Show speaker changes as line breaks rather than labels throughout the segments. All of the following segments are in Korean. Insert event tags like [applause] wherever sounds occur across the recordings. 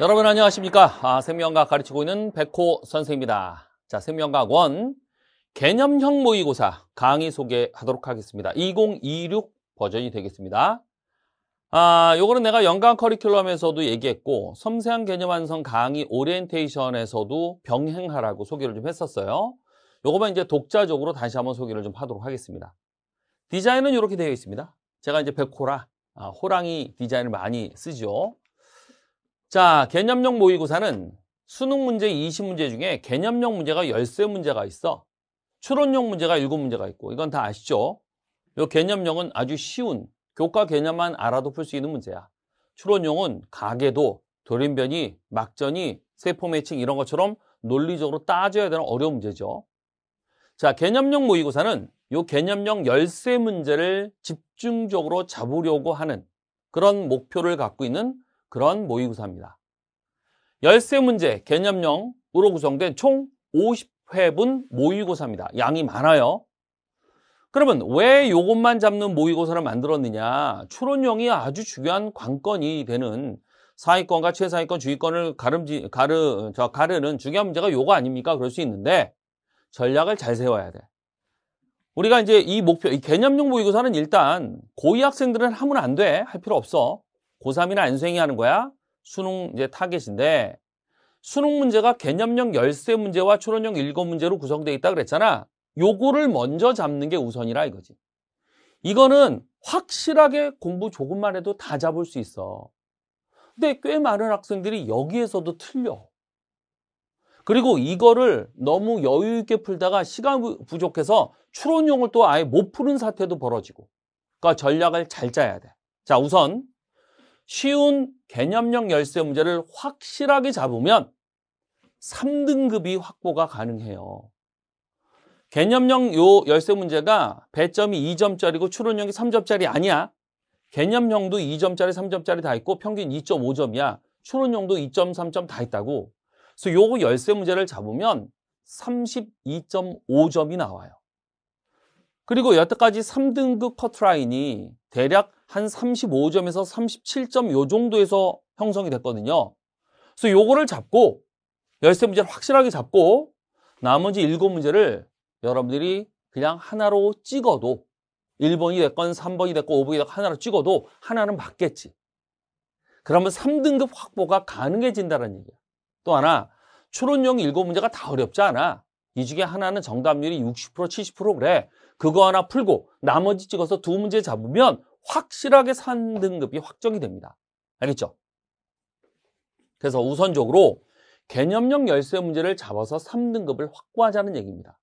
여러분 안녕하십니까? 아, 생명과학 가르치고 있는 백호 선생입니다. 자, 생명과학 원 개념형 모의고사 강의 소개하도록 하겠습니다. 2026 버전이 되겠습니다. 아, 요거는 내가 연간 커리큘럼에서도 얘기했고 섬세한 개념 완성 강의 오리엔테이션에서도 병행하라고 소개를 좀 했었어요. 요거만 이제 독자적으로 다시 한번 소개를 좀 하도록 하겠습니다. 디자인은 이렇게 되어 있습니다. 제가 이제 백호라 아, 호랑이 디자인을 많이 쓰죠. 자, 개념형 모의고사는 수능 문제 20문제 중에 개념형 문제가 13문제가 있어. 추론형 문제가 7문제가 있고 이건 다 아시죠? 요 개념형은 아주 쉬운 교과 개념만 알아도 풀 수 있는 문제야. 추론형은 가계도, 돌림변이, 막전이, 세포 매칭 이런 것처럼 논리적으로 따져야 되는 어려운 문제죠. 자, 개념형 모의고사는 요 개념형 1 3 문제를 집중적으로 잡으려고 하는 그런 목표를 갖고 있는 그런 모의고사입니다. 1 3 문제 개념형으로 구성된 총 50회분 모의고사입니다. 양이 많아요. 그러면 왜 이것만 잡는 모의고사를 만들었느냐? 추론형이 아주 중요한 관건이 되는 사위권과 최상위권, 주위권을 가름지, 가르, 저, 가르는 중요한 문제가 요거 아닙니까? 그럴 수 있는데 전략을 잘 세워야 돼. 우리가 이제 이 목표, 이 개념용 모의고사는 일단 고위 학생들은 하면 안 돼. 할 필요 없어. 고3이나 안수행이 하는 거야. 수능 이제 타겟인데 수능 문제가 개념형 열세 문제와 추론형 일곱 문제로 구성되어 있다 그랬잖아. 요거를 먼저 잡는 게 우선이라 이거지. 이거는 확실하게 공부 조금만 해도 다 잡을 수 있어. 근데 꽤 많은 학생들이 여기에서도 틀려. 그리고 이거를 너무 여유 있게 풀다가 시간 부족해서 추론용을 또 아예 못 푸는 사태도 벌어지고. 그러니까 전략을 잘 짜야 돼. 자, 우선 쉬운 개념형 열쇠 문제를 확실하게 잡으면 3등급이 확보가 가능해요. 개념형 요 열쇠 문제가 배점이 2점짜리고 추론형이 3점짜리 아니야. 개념형도 2점짜리, 3점짜리 다 있고 평균 2.5점이야. 추론형도 2점, 3점 다 있다고. 그래서 요 열쇠 문제를 잡으면 32.5점이 나와요. 그리고 여태까지 3등급 커트라인이 대략 한 35점에서 37점 요 정도에서 형성이 됐거든요. 그래서 요거를 잡고 열세 문제를 확실하게 잡고 나머지 7 문제를 여러분들이 그냥 하나로 찍어도 1번이 됐건 3번이 됐건 5번이 됐건 하나로 찍어도 하나는 맞겠지. 그러면 3등급 확보가 가능해진다는 얘기야. 또 하나 추론용7 문제가 다 어렵지 않아. 이 중에 하나는 정답률이 60% 70% 그래. 그거 하나 풀고 나머지 찍어서 두 문제 잡으면 확실하게 3등급이 확정이 됩니다. 알겠죠? 그래서 우선적으로 개념형 열쇠 문제를 잡아서 3등급을 확보하자는 얘기입니다.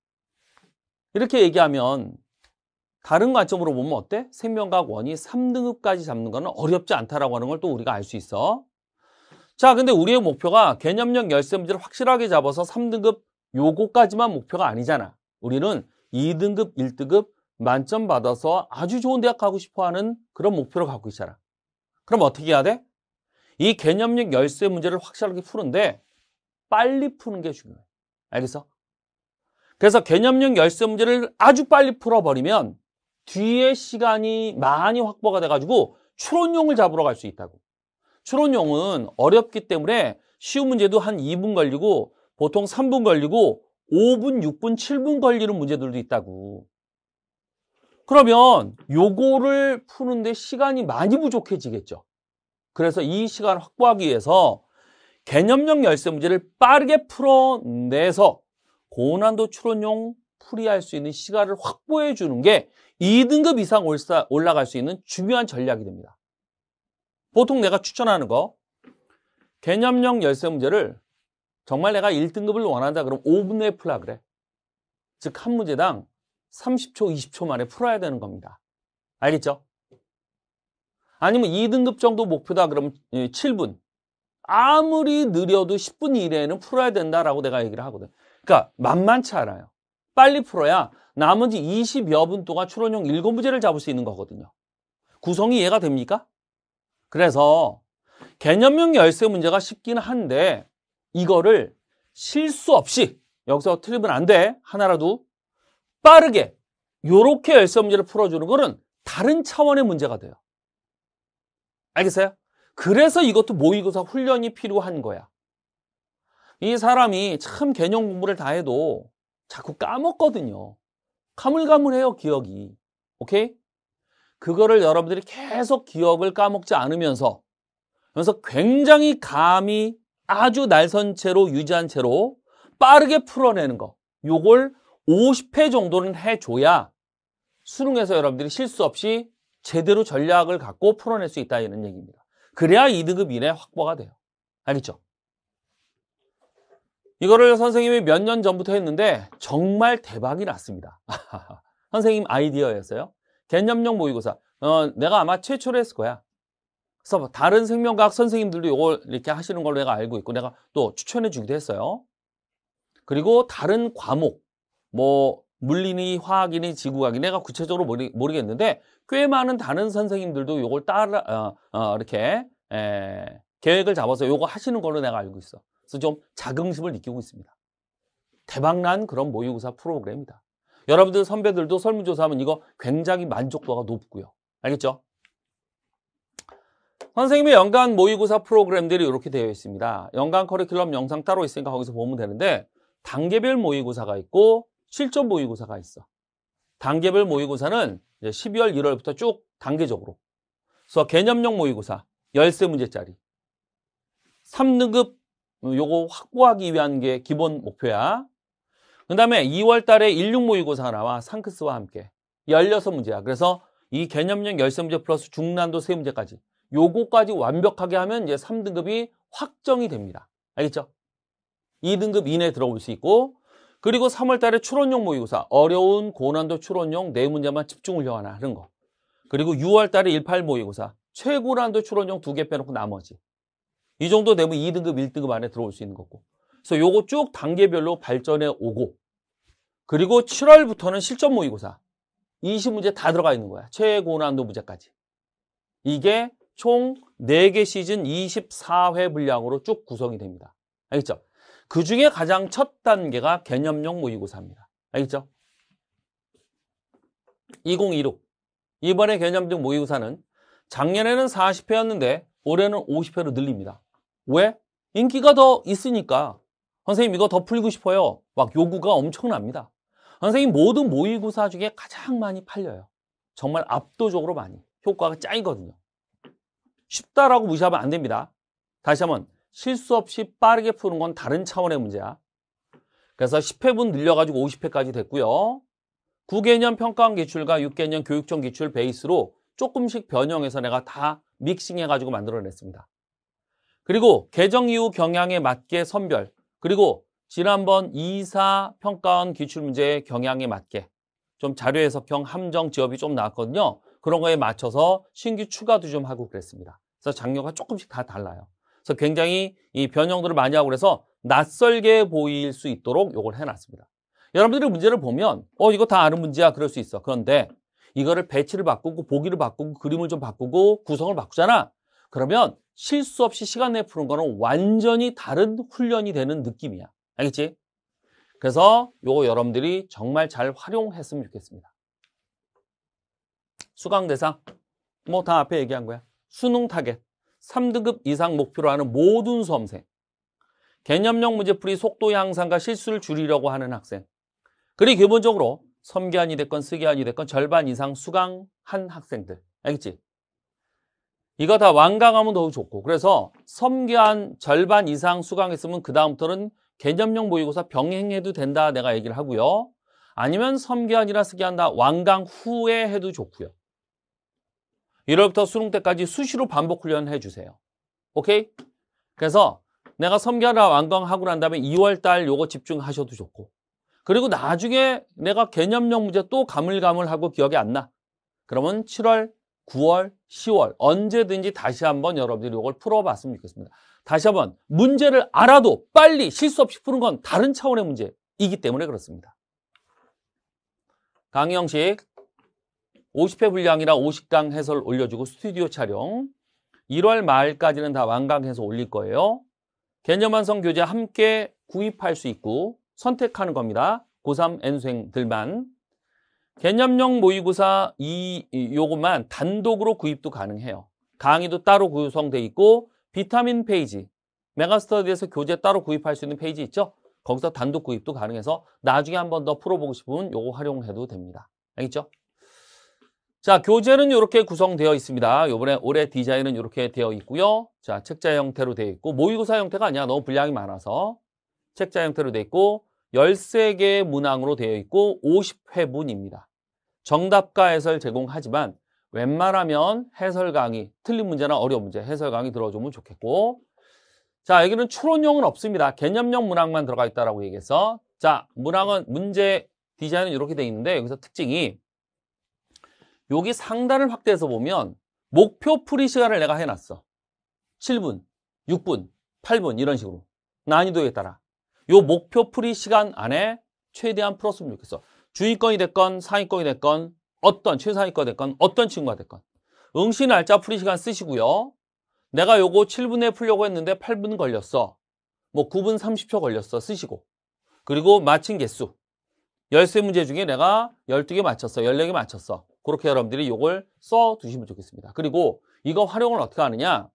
이렇게 얘기하면 다른 관점으로 보면 어때? 생명과학 원이 3등급까지 잡는 거는 어렵지 않다라고 하는 걸 또 우리가 알 수 있어. 자, 근데 우리의 목표가 개념형 열쇠 문제를 확실하게 잡아서 3등급 요거까지만 목표가 아니잖아. 우리는 2등급, 1등급 만점 받아서 아주 좋은 대학 가고 싶어하는 그런 목표를 갖고 있잖아. 그럼 어떻게 해야 돼? 이 개념력 열쇠 문제를 확실하게 푸는데 빨리 푸는 게 중요해. 알겠어? 그래서 개념력 열쇠 문제를 아주 빨리 풀어버리면 뒤에 시간이 많이 확보가 돼가지고 추론용을 잡으러 갈 수 있다고. 추론용은 어렵기 때문에 쉬운 문제도 한 2분 걸리고 보통 3분 걸리고 5분, 6분, 7분 걸리는 문제들도 있다고. 그러면 요거를 푸는데 시간이 많이 부족해지겠죠. 그래서 이 시간을 확보하기 위해서 개념형 열쇠 문제를 빠르게 풀어내서 고난도 추론용 풀이할 수 있는 시간을 확보해 주는 게 2등급 이상 올라갈 수 있는 중요한 전략이 됩니다. 보통 내가 추천하는 거 개념형 열쇠 문제를 정말 내가 1등급을 원한다 그럼 5분 내에 풀라 그래. 즉 한 문제당 30초, 20초 만에 풀어야 되는 겁니다. 알겠죠? 아니면 2등급 정도 목표다 그럼 7분. 아무리 느려도 10분 이내에는 풀어야 된다라고 내가 얘기를 하거든. 그러니까 만만치 않아요. 빨리 풀어야 나머지 20여 분 동안 추론형 용 7문제를 잡을 수 있는 거거든요. 구성이 이해가 됩니까? 그래서 개념형 열쇠 문제가 쉽긴 한데 이거를 실수 없이 여기서 틀리면 안 돼. 하나라도 빠르게 이렇게 열쇠 문제를 풀어주는 거는 다른 차원의 문제가 돼요. 알겠어요? 그래서 이것도 모의고사 훈련이 필요한 거야. 이 사람이 참 개념 공부를 다 해도 자꾸 까먹거든요. 가물가물해요, 기억이. 오케이? 그거를 여러분들이 계속 기억을 까먹지 않으면서 그래서 굉장히 감이 아주 날선 채로 유지한 채로 빠르게 풀어내는 거. 요걸 50회 정도는 해줘야 수능에서 여러분들이 실수 없이 제대로 전략을 갖고 풀어낼 수 있다 이런 얘기입니다. 그래야 2등급 이내 확보가 돼요. 알겠죠? 이거를 선생님이 몇 년 전부터 했는데 정말 대박이 났습니다. [laughs] 선생님 아이디어였어요. 개념용 모의고사. 어, 내가 아마 최초로 했을 거야. 그래서 뭐 다른 생명과학 선생님들도 이걸 이렇게 하시는 걸로 내가 알고 있고 내가 또 추천해 주기도 했어요. 그리고 다른 과목, 뭐 물리니, 화학이니, 지구학이니 내가 구체적으로 모르, 모르겠는데 꽤 많은 다른 선생님들도 이걸 따라 어, 어, 이렇게 에, 계획을 잡아서 이거 하시는 걸로 내가 알고 있어. 그래서 좀 자긍심을 느끼고 있습니다. 대박난 그런 모의고사 프로그램이다. 여러분들 선배들도 설문조사하면 이거 굉장히 만족도가 높고요. 알겠죠? 선생님의 연간 모의고사 프로그램들이 이렇게 되어 있습니다. 연간 커리큘럼 영상 따로 있으니까 거기서 보면 되는데 단계별 모의고사가 있고 실전 모의고사가 있어. 단계별 모의고사는 이제 12월, 1월부터 쭉 단계적으로. 그래서 개념형 모의고사, 1 3 문제짜리 3등급 요거 확보하기 위한 게 기본 목표야. 그 다음에 2월 달에 16 모의고사가 나와. 상크스와 함께. 16문제야. 그래서 이 개념형 1 3 문제 플러스 중난도 3문제까지 요거까지 완벽하게 하면 이제 3등급이 확정이 됩니다. 알겠죠? 2등급 이내에 들어올 수 있고 그리고 3월 달에 추론용 모의고사 어려운 고난도 추론용네 문제만 집중 을련 하나 하는 거 그리고 6월 달에 18 모의고사 최고난도 추론용두 개 빼놓고 나머지 이 정도 되면 2등급, 1등급 안에 들어올 수 있는 거고 그래서 요거 쭉 단계별로 발전해 오고 그리고 7월부터는 실전 모의고사 20문제 다 들어가 있는 거야 최고난도 문제까지 이게 총 4개 시즌 24회 분량으로 쭉 구성이 됩니다. 알겠죠? 그 중에 가장 첫 단계가 개념용 모의고사입니다. 알겠죠? 2 0 1 6 이번에 개념용 모의고사는 작년에는 40회였는데 올해는 50회로 늘립니다. 왜? 인기가 더 있으니까 선생님 이거 더 풀고 싶어요. 막 요구가 엄청납니다. 선생님 모든 모의고사 중에 가장 많이 팔려요. 정말 압도적으로 많이. 효과가 짱이거든요. 쉽다라고 무시하면 안 됩니다. 다시 한번 실수 없이 빠르게 푸는 건 다른 차원의 문제야. 그래서 10회분 늘려가지고 50회까지 됐고요. 9개년 평가원 기출과 6개년 교육청 기출 베이스로 조금씩 변형해서 내가 다 믹싱해가지고 만들어냈습니다. 그리고 개정 이후 경향에 맞게 선별 그리고 지난번 2사 평가원 기출문제 경향에 맞게 좀 자료 해석형 함정 지업이 좀 나왔거든요. 그런 거에 맞춰서 신규 추가도 좀 하고 그랬습니다. 그래서 장르가 조금씩 다 달라요. 그래서 굉장히 이 변형들을 많이 하고 그래서 낯설게 보일 수 있도록 이걸 해놨습니다. 여러분들이 문제를 보면 어 이거 다 아는 문제야 그럴 수 있어. 그런데 이거를 배치를 바꾸고 보기를 바꾸고 그림을 좀 바꾸고 구성을 바꾸잖아. 그러면 실수 없이 시간 내에 푸는 거는 완전히 다른 훈련이 되는 느낌이야. 알겠지? 그래서 요거 여러분들이 정말 잘 활용했으면 좋겠습니다. 수강 대상 뭐 다 앞에 얘기한 거야. 수능 타겟 3등급 이상 목표로 하는 모든 수험생 개념형 문제풀이 속도 향상과 실수를 줄이려고 하는 학생 그리고 기본적으로 섬기한이 됐건 쓰기한이 됐건 절반 이상 수강한 학생들 알겠지? 이거 다 완강하면 더욱 좋고 그래서 섬기한 절반 이상 수강했으면 그 다음부터는 개념형 모의고사 병행해도 된다 내가 얘기를 하고요 아니면 섬기한이라 쓰기한 다 완강 후에 해도 좋고요 1월부터 수능 때까지 수시로 반복 훈련해 주세요. 오케이? 그래서 내가 섬겨라 완강하고 난 다음에 2월 달 요거 집중하셔도 좋고 그리고 나중에 내가 개념형 문제 또 가물가물하고 기억이 안 나. 그러면 7월, 9월, 10월 언제든지 다시 한번 여러분들이 이걸 풀어봤으면 좋겠습니다. 다시 한번 문제를 알아도 빨리 실수 없이 푸는 건 다른 차원의 문제이기 때문에 그렇습니다. 강영식 50회 분량이라 50강 해설 올려주고 스튜디오 촬영 1월 말까지는 다 완강해서 올릴 거예요. 개념 완성 교재 함께 구입할 수 있고 선택하는 겁니다. 고3 N수생들만 개념용 모의고사 이 요것만 단독으로 구입도 가능해요. 강의도 따로 구성돼 있고 비타민 페이지 메가스터디에서 교재 따로 구입할 수 있는 페이지 있죠? 거기서 단독 구입도 가능해서 나중에 한 번 더 풀어보고 싶으면 요거 활용해도 됩니다. 알겠죠? 자, 교재는 이렇게 구성되어 있습니다. 요번에 올해 디자인은 이렇게 되어 있고요. 자, 책자 형태로 되어 있고 모의고사 형태가 아니야. 너무 분량이 많아서. 책자 형태로 되어 있고 13개의 문항으로 되어 있고 50회분입니다. 정답과 해설 제공하지만 웬만하면 해설 강의, 틀린 문제나 어려운 문제 해설 강의 들어주면 좋겠고 자, 여기는 추론용은 없습니다. 개념용 문항만 들어가 있다라고 얘기해서 자, 문항은 문제 디자인은 이렇게 되어 있는데 여기서 특징이 여기 상단을 확대해서 보면 목표 풀이 시간을 내가 해놨어. 7분, 6분, 8분 이런 식으로 난이도에 따라 요 목표 풀이 시간 안에 최대한 풀었으면 좋겠어. 주인권이 됐건 상위권이 됐건 어떤 최상위권 이 됐건 어떤 친구가 됐건 응시 날짜 풀이 시간 쓰시고요. 내가 요거 7분에 풀려고 했는데 8분 걸렸어. 뭐 9분 30초 걸렸어 쓰시고 그리고 마친 개수 1 3 문제 중에 내가 12개 맞췄어 14개 맞췄어 그렇게 여러분들이 이걸 써 두시면 좋겠습니다. 그리고 이거 활용을 어떻게 하느냐?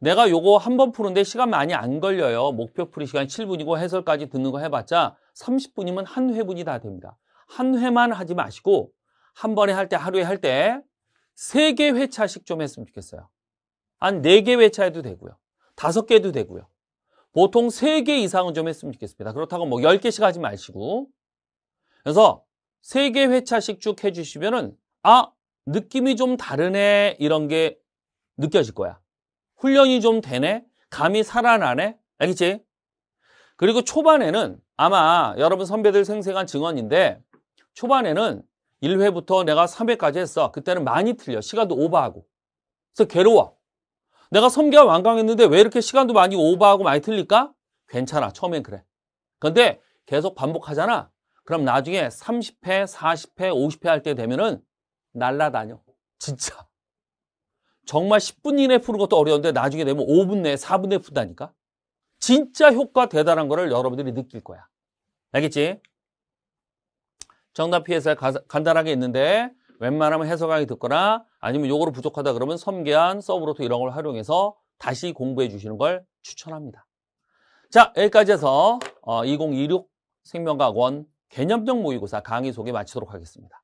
내가 요거 한 번 푸는데 시간 많이 안 걸려요. 목표 풀이 시간 7분이고 해설까지 듣는 거 해봤자 30분이면 한 회분이 다 됩니다. 한 회만 하지 마시고 한 번에 할 때 하루에 할 때 세 개 회차씩 좀 했으면 좋겠어요. 한 네 개 회차 해도 되고요. 다섯 개도 되고요. 보통 세 개 이상은 좀 했으면 좋겠습니다. 그렇다고 뭐0개씩 하지 마시고 그래서 세개 회차씩 쭉 해주시면은 아 느낌이 좀 다르네 이런 게 느껴질 거야. 훈련이 좀 되네. 감이 살아나네. 알겠지? 그리고 초반에는 아마 여러분 선배들 생생한 증언인데 초반에는 1회부터 내가 3회까지 했어. 그때는 많이 틀려. 시간도 오버하고. 그래서 괴로워. 내가 섬개월 완강했는데 왜 이렇게 시간도 많이 오버하고 많이 틀릴까? 괜찮아. 처음엔 그래. 근데 계속 반복하잖아. 그럼 나중에 30회, 40회, 50회 할 때 되면은 날라다녀. [laughs] 진짜. 정말 10분 이내에 푸는 것도 어려운데 나중에 되면 5분 내에 4분 내에 푼다니까? 진짜 효과 대단한 거를 여러분들이 느낄 거야. 알겠지? 정답 PSR 간단하게 있는데 웬만하면 해석하기 듣거나 아니면 요거로 부족하다 그러면 섬계한, 서브로트 이런 걸 활용해서 다시 공부해 주시는 걸 추천합니다. 자, 여기까지 해서 2026 어, 생명과학원 개념적 모의고사 강의 소개 마치도록 하겠습니다.